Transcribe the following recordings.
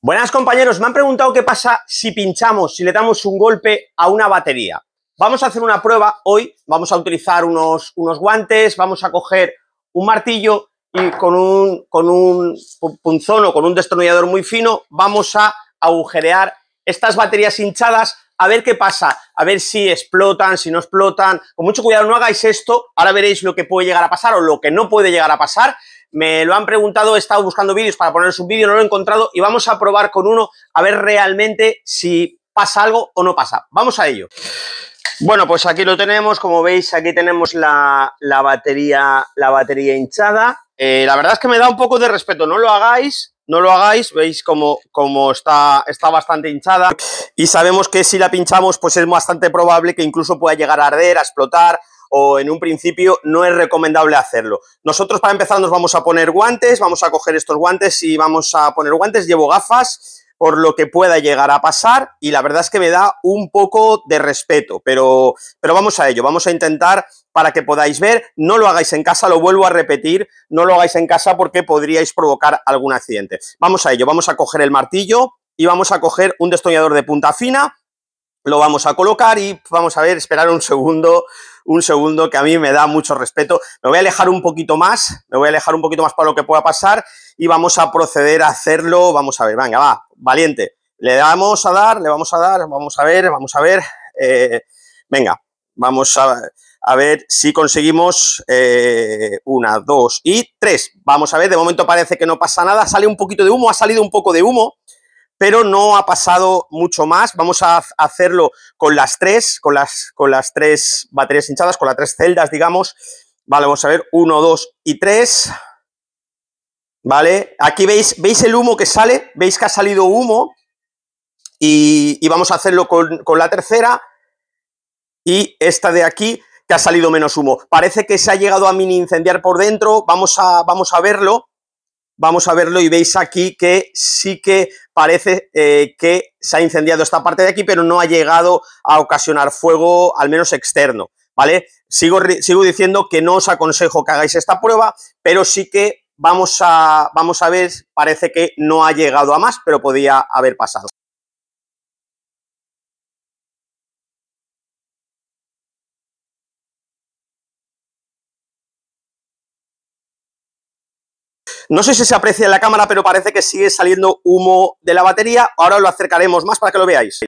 Buenas compañeros, me han preguntado qué pasa si pinchamos, si le damos un golpe a una batería. Vamos a hacer una prueba hoy, vamos a utilizar unos, unos guantes, vamos a coger un martillo y con un, con un punzón o con un destornillador muy fino vamos a agujerear estas baterías hinchadas a ver qué pasa, a ver si explotan, si no explotan, con mucho cuidado no hagáis esto, ahora veréis lo que puede llegar a pasar o lo que no puede llegar a pasar, me lo han preguntado, he estado buscando vídeos para poneros un vídeo, no lo he encontrado y vamos a probar con uno a ver realmente si pasa algo o no pasa, vamos a ello. Bueno, pues aquí lo tenemos, como veis, aquí tenemos la, batería, la batería hinchada. Eh, la verdad es que me da un poco de respeto, no lo hagáis no lo hagáis, veis como, está, está bastante hinchada y sabemos que si la pinchamos pues es bastante probable que incluso pueda llegar a arder, a explotar o en un principio no es recomendable hacerlo. Nosotros para empezar nos vamos a poner guantes, vamos a coger estos guantes y vamos a poner guantes, llevo gafas, por lo que pueda llegar a pasar y la verdad es que me da un poco de respeto, pero, pero vamos a ello, vamos a intentar para que podáis ver, no lo hagáis en casa, lo vuelvo a repetir, no lo hagáis en casa porque podríais provocar algún accidente. Vamos a ello, vamos a coger el martillo y vamos a coger un destornillador de punta fina, lo vamos a colocar y vamos a ver, esperar un segundo, un segundo que a mí me da mucho respeto. Me voy a alejar un poquito más, me voy a alejar un poquito más para lo que pueda pasar y vamos a proceder a hacerlo, vamos a ver, venga, va, valiente. Le vamos a dar, le vamos a dar, vamos a ver, vamos a ver. Eh, venga, vamos a, ver si conseguimos eh, una, dos y tres. Vamos a ver, de momento parece que no pasa nada. Sale un poquito de humo, ha salido un poco de humo, pero no ha pasado mucho más. Vamos a hacerlo con las tres, con las, con las tres baterías hinchadas, con las tres celdas, digamos. Vale, vamos a ver, uno, dos y tres. ¿vale? Aquí veis, veis el humo que sale, veis que ha salido humo y, vamos a hacerlo con, la tercera y esta de aquí que ha salido menos humo. Parece que se ha llegado a mini incendiar por dentro, vamos a, vamos a verlo, vamos a verlo y veis aquí que sí que parece eh, que se ha incendiado esta parte de aquí, pero no ha llegado a ocasionar fuego, al menos externo, ¿vale? Sigo, sigo diciendo que no os aconsejo que hagáis esta prueba, pero sí que Vamos a, vamos a ver, parece que no ha llegado a más, pero podía haber pasado. No sé si se aprecia en la cámara, pero parece que sigue saliendo humo de la batería. Ahora lo acercaremos más para que lo veáis.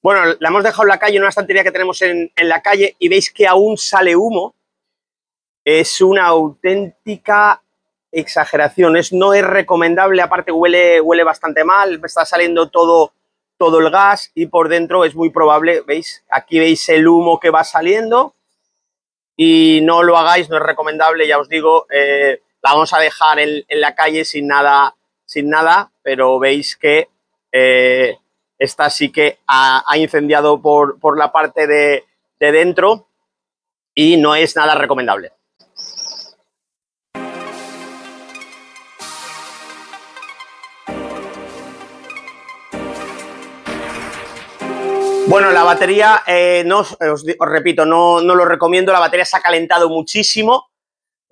Bueno, la hemos dejado en la calle, en una estantería que tenemos en, en la calle, y veis que aún sale humo. Es una auténtica exageraciones. No es recomendable, aparte huele, huele bastante mal, está saliendo todo, todo el gas y por dentro es muy probable, ¿veis? Aquí veis el humo que va saliendo y no lo hagáis, no es recomendable, ya os digo, eh, la vamos a dejar en, en, la calle sin nada, sin nada, pero veis que está eh, esta sí que ha, ha incendiado por, por, la parte de, de dentro y no es nada recomendable. Bueno, la batería, eh, no, os, repito, no, no lo recomiendo. La batería se ha calentado muchísimo.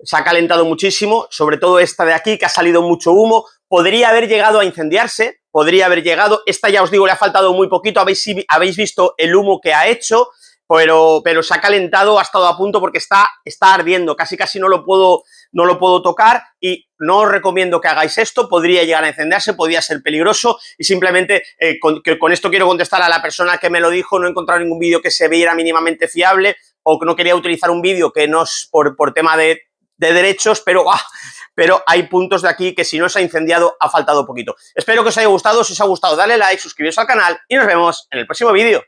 Se ha calentado muchísimo, sobre todo esta de aquí, que ha salido mucho humo. Podría haber llegado a incendiarse, podría haber llegado. Esta ya os digo, le ha faltado muy poquito. Habéis, habéis visto el humo que ha hecho pero, pero se ha calentado, ha estado a punto porque está, está ardiendo, casi casi no lo puedo, no lo puedo tocar y no os recomiendo que hagáis esto, podría llegar a encenderse, podría ser peligroso y simplemente eh, con, esto quiero contestar a la persona que me lo dijo, no he encontrado ningún vídeo que se viera mínimamente fiable o que no quería utilizar un vídeo que no es por, por tema de, de derechos, pero, ah, pero hay puntos de aquí que si no se ha incendiado ha faltado poquito. Espero que os haya gustado, si os ha gustado dale like, suscribiros al canal y nos vemos en el próximo vídeo.